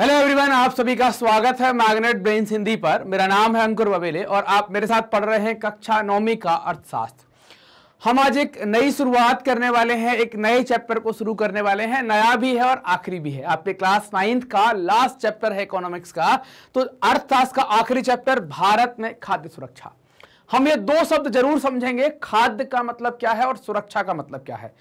hello everyone आप सभी का स्वागत है मैग्नेट ब्रेन हिंदी पर मेरा नाम है अंकुर बबेले और आप मेरे साथ पढ़ रहे हैं कक्षा नौवीं का अर्थशास्त्र हम आज एक नई शुरुआत करने वाले हैं एक नए चैप्टर को शुरू करने वाले हैं नया भी है और आखिरी भी है आपके क्लास नाइन्थ का लास्ट चैप्टर है इकोनॉमिक्स का तो अर्थशास्त्र का आखिरी चैप्टर भारत में खाद्य सुरक्षा हम ये दो शब्द जरूर समझेंगे खाद्य का मतलब क्या है और सुरक्षा का मतलब क्या है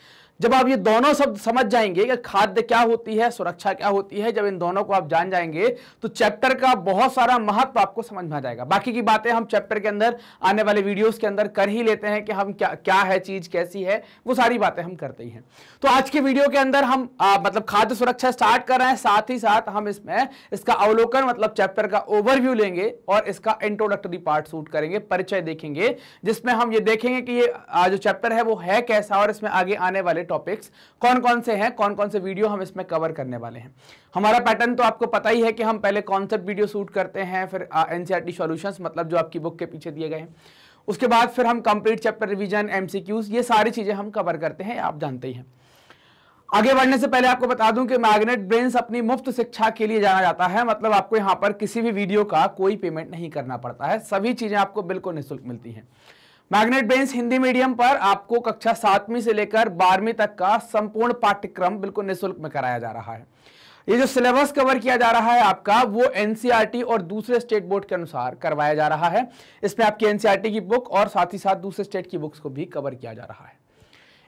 जब आप ये दोनों शब्द समझ जाएंगे कि खाद्य क्या होती है सुरक्षा क्या होती है जब इन दोनों को आप जान जाएंगे तो चैप्टर का बहुत सारा महत्व आपको समझ में आ जाएगा बाकी की बातें हम चैप्टर के अंदर आने वाले वीडियोस के अंदर कर ही लेते हैं कि हम क्या क्या है चीज कैसी है वो सारी बातें हम करते ही हैं तो आज के वीडियो के अंदर हम आ, मतलब खाद्य सुरक्षा स्टार्ट कर रहे हैं साथ ही साथ हम इसमें इसका अवलोकन मतलब चैप्टर का ओवरव्यू लेंगे और इसका इंट्रोडक्टरी पार्ट शूट करेंगे परिचय देखेंगे जिसमें हम ये देखेंगे कि ये जो चैप्टर है वो है कैसा और इसमें आगे आने वाले टॉपिक्स कौन कौन से हैं कौन कौन से वीडियो हम इसमें कवर करने वाले हैं हमारा पैटर्न तो आपको पता ही है कि हम पहले कॉन्सेप्ट वीडियो शूट करते हैं फिर एन सी e मतलब जो आपकी बुक के पीछे दिए गए हैं उसके बाद फिर हम कंप्लीट चैप्टर रिविजन एम ये सारी चीज़ें हम कवर करते हैं आप जानते ही हैं आगे बढ़ने से पहले आपको बता दूं कि मैग्नेट ब्रेन्स अपनी मुफ्त शिक्षा के लिए जाना जाता है मतलब आपको यहाँ पर किसी भी वीडियो का कोई पेमेंट नहीं करना पड़ता है सभी चीज़ें आपको बिल्कुल निःशुल्क मिलती हैं मैग्नेट बेंस हिंदी मीडियम पर आपको कक्षा सातवीं से लेकर बारहवीं तक का संपूर्ण पाठ्यक्रम बिल्कुल निःशुल्क में कराया जा रहा है ये जो सिलेबस कवर किया जा रहा है आपका वो एनसीईआरटी और दूसरे स्टेट बोर्ड के अनुसार करवाया जा रहा है इसमें आपकी एनसीईआरटी की बुक और साथ ही साथ दूसरे स्टेट की बुक्स को भी कवर किया जा रहा है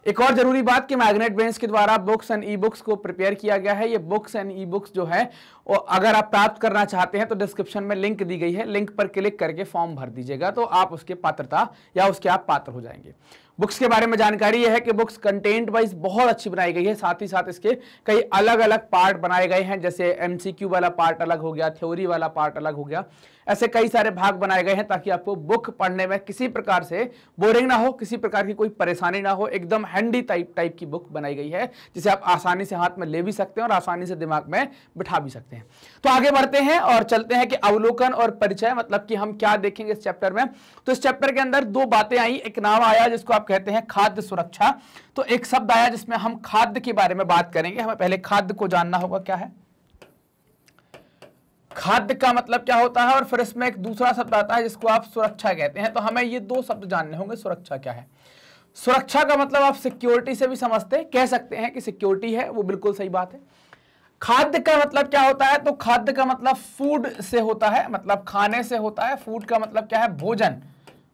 एक और जरूरी बात कि मैग्नेट बेंस के द्वारा बुक्स एंड ई बुक्स को प्रिपेयर किया गया है ये बुक्स एंड ई बुक्स जो है वो अगर आप प्राप्त करना चाहते हैं तो डिस्क्रिप्शन में लिंक दी गई है लिंक पर क्लिक करके फॉर्म भर दीजिएगा तो आप उसके पात्रता या उसके आप पात्र हो जाएंगे बुक्स के बारे में जानकारी यह है कि बुक्स कंटेंट वाइज बहुत अच्छी बनाई गई है साथ ही साथ इसके कई अलग अलग पार्ट बनाए गए हैं जैसे एमसीक्यू वाला पार्ट अलग हो गया थ्योरी वाला पार्ट अलग हो गया ऐसे कई सारे भाग बनाए गए हैं ताकि आपको बुक पढ़ने में किसी प्रकार से बोरिंग ना हो किसी प्रकार की कोई परेशानी ना हो एकदम हैंडी टाइप टाइप की बुक बनाई गई है जिसे आप आसानी से हाथ में ले भी सकते हैं और आसानी से दिमाग में बिठा भी सकते हैं तो आगे बढ़ते हैं और चलते हैं कि अवलोकन और परिचय मतलब कि हम क्या देखेंगे इस चैप्टर में तो इस चैप्टर के अंदर दो बातें आई एक नाम आया जिसको आप कहते हैं खाद्य सुरक्षा तो एक शब्द आया जिसमें हम खाद्य के बारे में बात करेंगे हमें पहले खाद्य को जानना होगा क्या है खाद्य का मतलब क्या होता है और फिर इसमें एक दूसरा शब्द आता है जिसको आप सुरक्षा कहते हैं तो हमें ये दो शब्द जानने होंगे सुरक्षा क्या है सुरक्षा का मतलब आप सिक्योरिटी से भी समझते हैं कह सकते हैं कि सिक्योरिटी है वो बिल्कुल सही बात है खाद्य का मतलब क्या होता है तो खाद्य का मतलब फूड से होता है मतलब खाने से होता है फूड का मतलब क्या है भोजन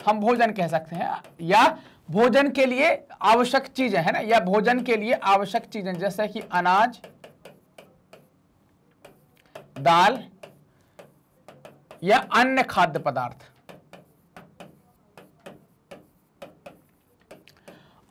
हम भोजन कह सकते हैं या भोजन के लिए आवश्यक चीजें है ना या भोजन के लिए आवश्यक चीजें जैसे कि अनाज दाल या अन्य खाद्य पदार्थ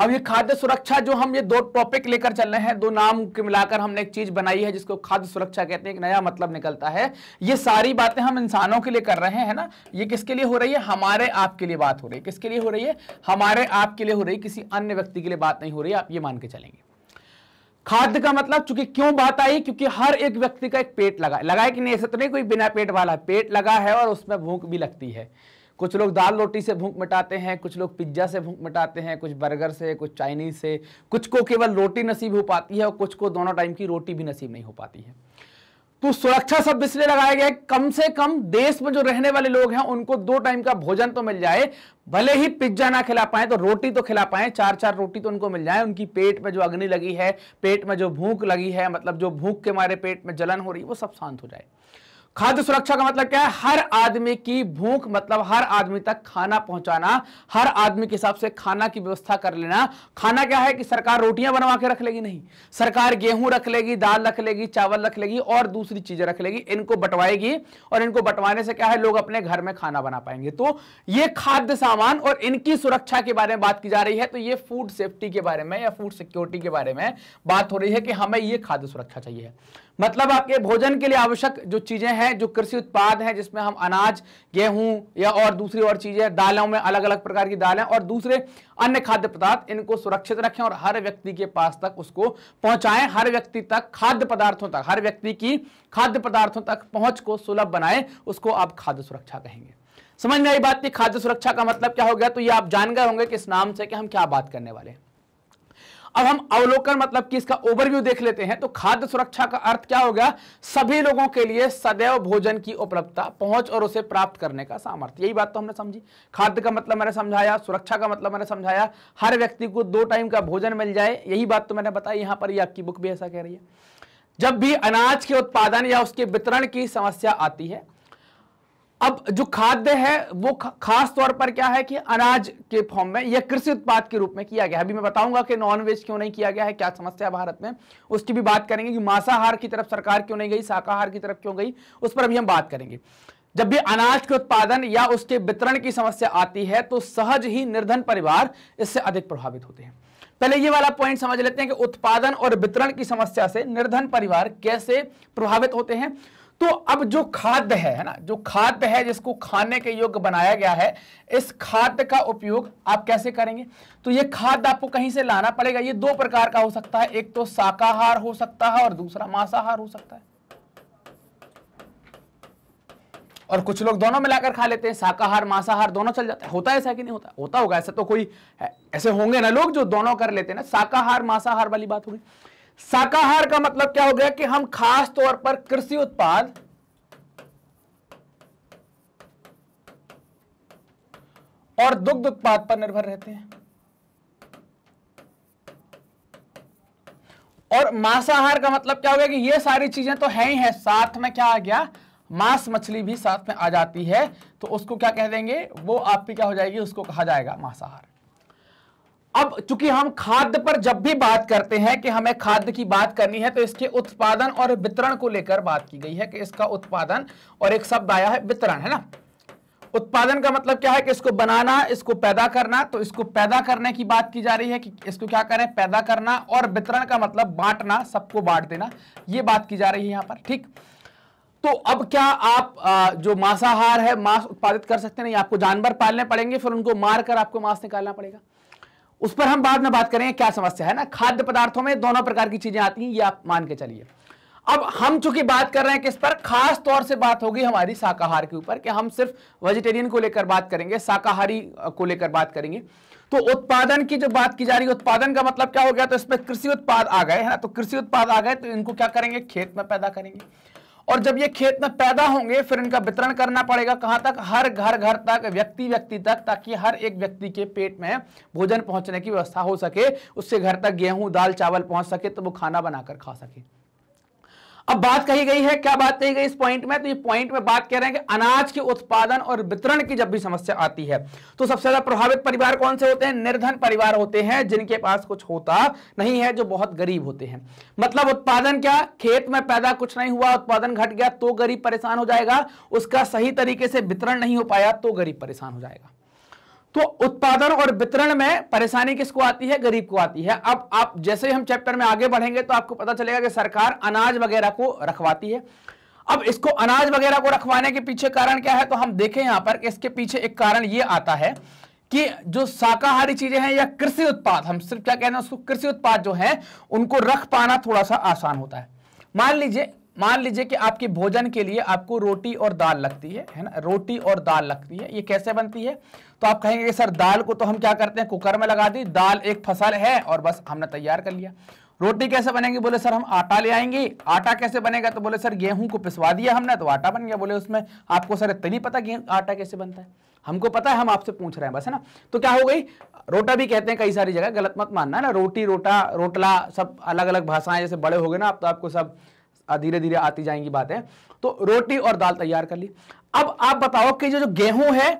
अब ये खाद्य सुरक्षा जो हम ये दो टॉपिक लेकर चल रहे हैं दो नाम के मिलाकर हमने एक चीज बनाई है जिसको खाद्य सुरक्षा कहते हैं एक नया मतलब निकलता है ये सारी बातें हम इंसानों के लिए कर रहे हैं ना ये किसके लिए हो रही है हमारे आपके लिए बात हो रही है किसके लिए हो रही है हमारे आपके लिए हो रही है किसी अन्य व्यक्ति के लिए बात नहीं हो रही है आप ये मान के चलेंगे खाद्य का मतलब चूंकि क्यों बात आई क्योंकि हर एक व्यक्ति का एक पेट लगा लगा कि नहीं ऐसा तो नहीं कोई बिना पेट वाला पेट लगा है और उसमें भूख भी लगती है कुछ लोग दाल रोटी से भूख मिटाते हैं कुछ लोग पिज्ज़ा से भूख मिटाते हैं कुछ बर्गर से कुछ चाइनीज़ से कुछ को केवल रोटी नसीब हो पाती है और कुछ को दोनों टाइम की रोटी भी नसीब नहीं हो पाती है तो सुरक्षा शब्द इसलिए लगाया गया कम से कम देश में जो रहने वाले लोग हैं उनको दो टाइम का भोजन तो मिल जाए भले ही पिज्जा ना खिला पाए तो रोटी तो खिला पाए चार चार रोटी तो उनको मिल जाए उनकी पेट में जो अग्नि लगी है पेट में जो भूख लगी है मतलब जो भूख के मारे पेट में जलन हो रही है वो सब शांत हो जाए खाद्य सुरक्षा का मतलब क्या है हर आदमी की भूख मतलब हर आदमी तक खाना पहुंचाना हर आदमी के हिसाब से खाना की व्यवस्था कर लेना खाना क्या है कि सरकार रोटियां बनवा के रख लेगी नहीं सरकार गेहूं रख लेगी दाल रख लेगी चावल रख लेगी और दूसरी चीजें रख लेगी इनको बंटवाएगी और इनको बंटवाने से क्या है लोग अपने घर में खाना बना पाएंगे तो ये खाद्य सामान और इनकी सुरक्षा के बारे में बात की जा रही है तो ये फूड सेफ्टी के बारे में या फूड सिक्योरिटी के बारे में बात हो रही है कि हमें ये खाद्य सुरक्षा चाहिए मतलब आपके भोजन के लिए आवश्यक जो चीजें हैं हैं जो कृषि उत्पाद हैं जिसमें हम अनाज गेहूं या और दूसरी और चीजें दालों में अलग अलग प्रकार की दालें और दूसरे अन्य खाद्य पदार्थ इनको सुरक्षित रखें और हर व्यक्ति के पास तक उसको पहुंचाएं हर व्यक्ति तक खाद्य पदार्थों तक हर व्यक्ति की खाद्य पदार्थों तक पहुंच को सुलभ बनाए उसको आप खाद्य सुरक्षा कहेंगे समझ में आई बात की खाद्य सुरक्षा का मतलब क्या हो गया तो ये आप जान गए होंगे किस नाम से कि हम क्या बात करने वाले हैं अब हम अवलोकन मतलब कि इसका ओवरव्यू देख लेते हैं तो खाद्य सुरक्षा का अर्थ क्या हो गया सभी लोगों के लिए सदैव भोजन की उपलब्धता पहुंच और उसे प्राप्त करने का सामर्थ्य यही बात तो हमने समझी खाद्य का मतलब मैंने समझाया सुरक्षा का मतलब मैंने समझाया हर व्यक्ति को दो टाइम का भोजन मिल जाए यही बात तो मैंने बताई यहां पर आपकी बुक भी ऐसा कह रही है जब भी अनाज के उत्पादन या उसके वितरण की समस्या आती है अब जो खाद्य है वो खास तौर पर क्या है कि अनाज के फॉर्म में या कृषि उत्पाद के रूप में किया गया अभी मैं बताऊंगा कि नॉन वेज क्यों नहीं किया गया है क्या समस्या भारत में उसकी भी बात करेंगे कि मांसाहार की तरफ सरकार क्यों नहीं गई शाकाहार की तरफ क्यों गई उस पर अभी हम बात करेंगे जब भी अनाज के उत्पादन या उसके वितरण की समस्या आती है तो सहज ही निर्धन परिवार इससे अधिक प्रभावित होते हैं पहले ये वाला पॉइंट समझ लेते हैं कि उत्पादन और वितरण की समस्या से निर्धन परिवार कैसे प्रभावित होते हैं तो अब जो खाद्य है ना जो खाद्य है जिसको खाने के योग्य बनाया गया है इस खाद्य का उपयोग आप कैसे करेंगे तो ये खाद्य आपको कहीं से लाना पड़ेगा ये दो प्रकार का हो सकता है एक तो शाकाहार हो सकता है और दूसरा मांसाहार हो सकता है और कुछ लोग दोनों मिलाकर खा लेते हैं शाकाहार मांसाहार दोनों चल जाता है होता है ऐसा कि नहीं होता होता होगा ऐसा तो कोई ऐसे होंगे ना लोग जो दोनों कर लेते हैं ना शाकाहार मांसाहार वाली बात होगी शाकाहार का मतलब क्या हो गया कि हम खास तौर पर कृषि उत्पाद और दुग्ध उत्पाद पर निर्भर रहते हैं और मांसाहार का मतलब क्या हो गया कि ये सारी चीजें तो है ही है साथ में क्या आ गया मांस मछली भी साथ में आ जाती है तो उसको क्या कह देंगे वो आपकी क्या हो जाएगी उसको कहा जाएगा मांसाहार अब चूंकि हम खाद्य पर जब भी बात करते हैं कि हमें खाद्य की बात करनी है तो इसके उत्पादन और वितरण को लेकर बात की गई है कि इसका उत्पादन और एक शब्द आया है वितरण है ना उत्पादन का मतलब क्या है कि इसको बनाना इसको पैदा करना तो इसको पैदा करने की बात की जा रही है कि इसको क्या करें पैदा करना और वितरण का मतलब बांटना सबको बांट देना ये बात की जा रही है यहां पर ठीक तो अब क्या आप जो मांसाहार है मांस उत्पादित कर सकते हैं नहीं आपको जानवर पालने पड़ेंगे फिर उनको मारकर आपको मांस निकालना पड़ेगा उस पर हम बाद में बात करेंगे क्या समस्या है ना खाद्य पदार्थों में दोनों प्रकार की चीजें आती हैं ये आप मान के चलिए अब हम चूंकि बात कर रहे हैं किस पर खास तौर से बात होगी हमारी शाकाहार के ऊपर कि हम सिर्फ वेजिटेरियन को लेकर बात करेंगे शाकाहारी को लेकर बात करेंगे तो उत्पादन की जो बात की जा रही है उत्पादन का मतलब क्या हो गया तो इसमें कृषि उत्पाद आ गए है ना तो कृषि उत्पाद आ गए तो इनको क्या करेंगे खेत में पैदा करेंगे और जब ये खेत में पैदा होंगे फिर इनका वितरण करना पड़ेगा कहाँ तक हर घर घर तक व्यक्ति व्यक्ति तक ताकि हर एक व्यक्ति के पेट में भोजन पहुंचने की व्यवस्था हो सके उससे घर तक गेहूं दाल चावल पहुंच सके तो वो खाना बनाकर खा सके अब बात कही गई है क्या बात कही गई इस पॉइंट में तो ये पॉइंट में बात कह रहे हैं कि अनाज के उत्पादन और वितरण की जब भी समस्या आती है तो सबसे ज्यादा प्रभावित परिवार कौन से होते हैं निर्धन परिवार होते हैं जिनके पास कुछ होता नहीं है जो बहुत गरीब होते हैं मतलब उत्पादन क्या खेत में पैदा कुछ नहीं हुआ उत्पादन घट गया तो गरीब परेशान हो जाएगा उसका सही तरीके से वितरण नहीं हो पाया तो गरीब परेशान हो जाएगा तो उत्पादन और वितरण में परेशानी किसको आती है गरीब को आती है अब आप जैसे हम चैप्टर में आगे बढ़ेंगे तो आपको पता चलेगा कि सरकार अनाज वगैरह को रखवाती है अब इसको अनाज वगैरह को रखवाने के पीछे कारण क्या है तो हम देखें यहां पर कि इसके पीछे एक कारण ये आता है कि जो शाकाहारी चीजें हैं या कृषि उत्पाद हम सिर्फ क्या कहना उसको कृषि उत्पाद जो है उनको रख पाना थोड़ा सा आसान होता है मान लीजिए मान लीजिए कि आपके भोजन के लिए आपको रोटी और दाल लगती है है ना रोटी और दाल लगती है ये कैसे बनती है तो आप कहेंगे सर दाल को तो हम क्या करते हैं कुकर में लगा दी दाल एक फसल है और बस हमने तैयार कर लिया रोटी कैसे बनेगी बोले सर हम आटा ले आएंगे आटा कैसे बनेगा तो बोले सर गेहूं को पिसवा दिया हमने तो आटा बन गया बोले उसमें आपको सर इतनी पता गेहूं आटा कैसे बनता है हमको पता है हम आपसे पूछ रहे हैं बस है ना तो क्या हो गई रोटा भी कहते हैं कई सारी जगह गलत मत मानना है ना रोटी रोटा रोटला सब अलग अलग भाषाएं जैसे बड़े हो गए ना आप तो आपको सब धीरे धीरे आती जाएंगी बातें तो रोटी और दाल तैयार कर ली अब आप बताओ कि जो गेहूं है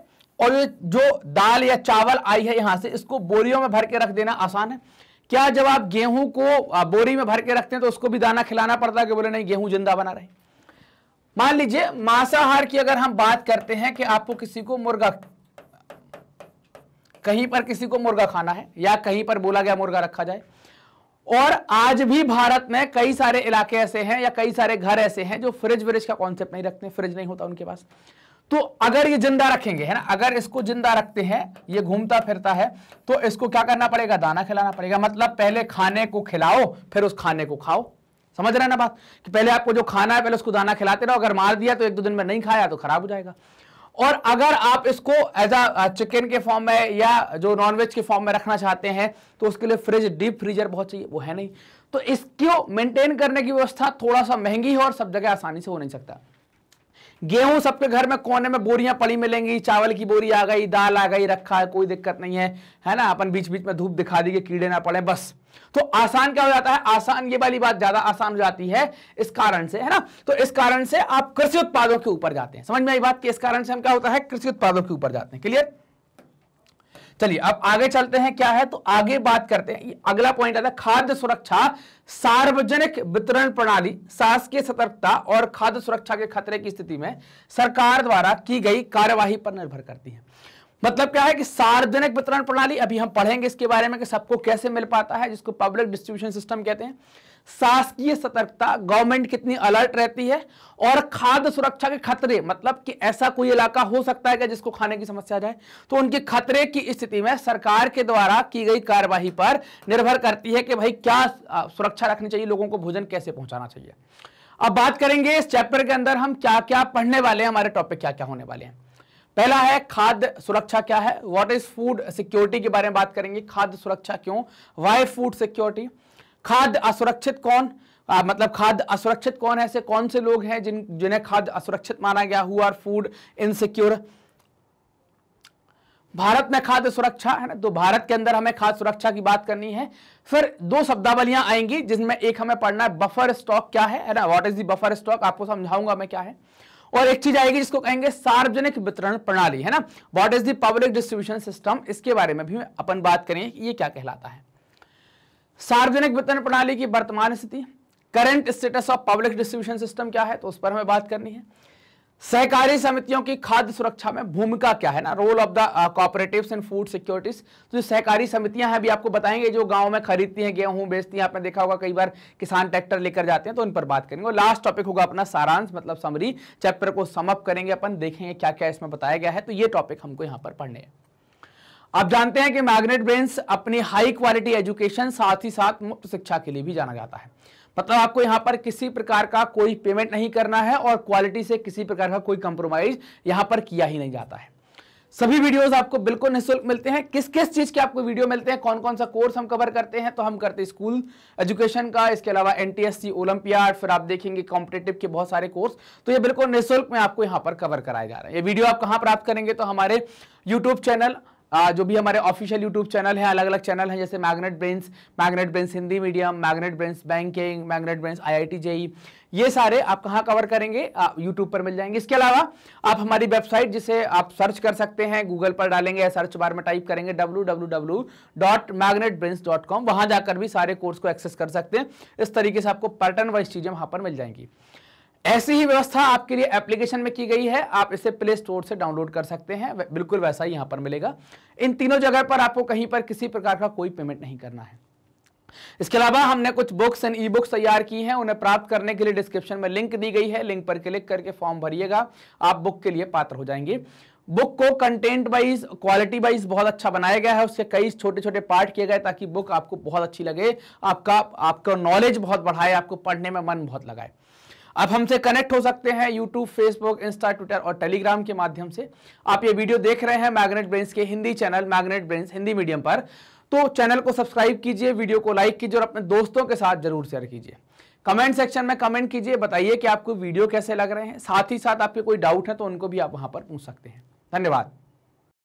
और जो दाल या चावल आई है यहां से इसको बोरियों में भर के रख देना आसान है क्या जब आप गेहूं को बोरी में भर के रखते हैं तो उसको भी दाना खिलाना पड़ता है कि बोले नहीं गेहूं जिंदा बना रहे मान लीजिए मांसाहार की अगर हम बात करते हैं कि आपको किसी को मुर्गा कहीं पर किसी को मुर्गा खाना है या कहीं पर बोला गया मुर्गा रखा जाए और आज भी भारत में कई सारे इलाके ऐसे हैं या कई सारे घर ऐसे हैं जो फ्रिज व्रिज का कॉन्सेप्ट नहीं रखते फ्रिज नहीं होता उनके पास तो अगर ये जिंदा रखेंगे है ना अगर इसको जिंदा रखते हैं ये घूमता फिरता है तो इसको क्या करना पड़ेगा दाना खिलाना पड़ेगा मतलब पहले खाने को खिलाओ फिर उस खाने को खाओ समझ रहे ना बात कि पहले आपको जो खाना है पहले उसको दाना खिलाते रहो अगर मार दिया तो एक दो दिन में नहीं खाया तो खराब हो जाएगा और अगर आप इसको एज अ चिकन के फॉर्म में या जो नॉनवेज के फॉर्म में रखना चाहते हैं तो उसके लिए फ्रिज डीप फ्रीजर बहुत चाहिए वो है नहीं तो इसको मेंटेन करने की व्यवस्था थोड़ा सा महंगी है और सब जगह आसानी से हो नहीं सकता गेहूं सबके घर में कोने में बोरियां पड़ी मिलेंगी चावल की बोरी आ गई दाल आ गई रखा है कोई दिक्कत नहीं है है ना अपन बीच बीच में धूप दिखा दी कीड़े ना पड़े बस तो आसान क्या हो जाता है आसान ये वाली बात ज्यादा आसान हो जाती है इस कारण से है ना तो इस कारण से आप कृषि उत्पादों के ऊपर जाते हैं समझ में आई बात कि इस कारण से हम क्या होता है कृषि उत्पादों के ऊपर जाते हैं क्लियर चलिए अब आगे चलते हैं क्या है तो आगे बात करते हैं अगला पॉइंट आता है खाद्य सुरक्षा सार्वजनिक वितरण प्रणाली शासकीय सतर्कता और खाद्य सुरक्षा के खतरे की स्थिति में सरकार द्वारा की गई कार्यवाही पर निर्भर करती है मतलब क्या है कि सार्वजनिक वितरण प्रणाली अभी हम पढ़ेंगे इसके बारे में कि सबको कैसे मिल पाता है जिसको पब्लिक डिस्ट्रीब्यूशन सिस्टम कहते हैं शासकीय सतर्कता गवर्नमेंट कितनी अलर्ट रहती है और खाद्य सुरक्षा के खतरे मतलब कि ऐसा कोई इलाका हो सकता है क्या जिसको खाने की समस्या जाए तो उनके खतरे की स्थिति में सरकार के द्वारा की गई कार्यवाही पर निर्भर करती है कि भाई क्या सुरक्षा रखनी चाहिए लोगों को भोजन कैसे पहुंचाना चाहिए अब बात करेंगे इस चैप्टर के अंदर हम क्या क्या पढ़ने वाले हैं हमारे टॉपिक क्या क्या होने वाले हैं पहला है खाद्य सुरक्षा क्या है व्हाट इज फूड सिक्योरिटी के बारे में बात करेंगे खाद्य सुरक्षा क्यों वाई फूड सिक्योरिटी खाद्य असुरक्षित कौन आ, मतलब खाद्य असुरक्षित कौन है ऐसे कौन से लोग हैं जिन जिन्हें खाद्य असुरक्षित माना गया हुआ फूड इनसिक्योर भारत में खाद्य सुरक्षा है ना तो भारत के अंदर हमें खाद्य सुरक्षा की बात करनी है फिर दो शब्दावलियां आएंगी जिसमें एक हमें पढ़ना है बफर स्टॉक क्या है है ना what is the buffer stock आपको समझाऊंगा मैं क्या है और एक चीज आएगी जिसको कहेंगे सार्वजनिक वितरण प्रणाली है ना what is the public distribution system इसके बारे में भी अपन बात करें ये क्या कहलाता है सार्वजनिक वितरण प्रणाली की वर्तमान स्थिति current status of public distribution system क्या है तो उस पर हमें बात करनी है सहकारी समितियों की खाद्य सुरक्षा में भूमिका क्या है ना role of the cooperative and food securities तो जो सहकारी समितियां हैं अभी आपको बताएंगे जो गांव में खरीदती हैं गेहूं बेचती हैं आपने देखा होगा कई बार किसान ट्रैक्टर लेकर जाते हैं तो उन पर बात करेंगे और लास्ट टॉपिक होगा अपना सारांश मतलब समरी चैप्टर को समअप करेंगे अपन देखेंगे क्या क्या इसमें बताया गया है तो ये टॉपिक हमको यहाँ पर पढ़ने हैं आप जानते हैं कि मैग्नेट ब्रेन्स अपनी हाई क्वालिटी एजुकेशन साथ ही साथ मुफ्त शिक्षा के लिए भी जाना जाता है मतलब आपको यहाँ पर किसी प्रकार का कोई पेमेंट नहीं करना है और क्वालिटी से किसी प्रकार का कोई कंप्रोमाइज यहाँ पर किया ही नहीं जाता है सभी वीडियोस आपको बिल्कुल निःशुल्क मिलते हैं किस किस चीज के आपको वीडियो मिलते हैं कौन कौन सा कोर्स हम कवर करते हैं तो हम करते हैं स्कूल एजुकेशन का इसके अलावा एनटीएससी ओलंपियाड फिर आप देखेंगे कॉम्पिटेटिव के बहुत सारे कोर्स तो ये बिल्कुल निःशुल्क में आपको यहाँ पर कवर कराया जा रहा है ये वीडियो आप कहाँ प्राप्त करेंगे तो हमारे यूट्यूब चैनल जो भी हमारे ऑफिशियल यूट्यूब चैनल है अलग अलग चैनल हैं जैसे magnet brains magnet brains Hindi medium magnet brains banking magnet brains I JEE ये सारे आप कहाँ कवर करेंगे यूट्यूब पर मिल जाएंगे इसके अलावा आप हमारी वेबसाइट जिसे आप सर्च कर सकते हैं गूगल पर डालेंगे या सर्च बार में टाइप करेंगे डब्ल्यू वहां जाकर भी सारे कोर्स को एक्सेस कर सकते हैं इस तरीके से आपको पैटर्न वाइज चीजें वहां पर मिल जाएंगी ऐसी ही व्यवस्था आपके लिए एप्लीकेशन में की गई है आप इसे प्ले स्टोर से डाउनलोड कर सकते हैं बिल्कुल वैसा ही यहां पर मिलेगा इन तीनों जगह पर आपको कहीं पर किसी प्रकार का कोई पेमेंट नहीं करना है इसके अलावा हमने कुछ बुक्स एंड ई बुक्स तैयार की हैं उन्हें प्राप्त करने के लिए डिस्क्रिप्शन में लिंक दी गई है लिंक पर क्लिक करके फॉर्म भरिएगा आप बुक के लिए पात्र हो जाएंगे बुक को कंटेंट वाइज क्वालिटी वाइज बहुत अच्छा बनाया गया है उसके कई छोटे छोटे पार्ट किए गए ताकि बुक आपको बहुत अच्छी लगे आपका आपका नॉलेज बहुत बढ़ाए आपको पढ़ने में मन बहुत लगाए आप हमसे कनेक्ट हो सकते हैं यूट्यूब फेसबुक इंस्टा ट्विटर और टेलीग्राम के माध्यम से आप ये वीडियो देख रहे हैं मैग्नेट ब्रेन्स के Hindi channel magnet brains Hindi medium पर तो चैनल को सब्सक्राइब कीजिए वीडियो को लाइक कीजिए और अपने दोस्तों के साथ जरूर शेयर कीजिए कमेंट सेक्शन में कमेंट कीजिए बताइए कि आपको वीडियो कैसे लग रहे हैं साथ ही साथ आपके कोई डाउट है तो उनको भी आप वहां पर पूछ सकते हैं धन्यवाद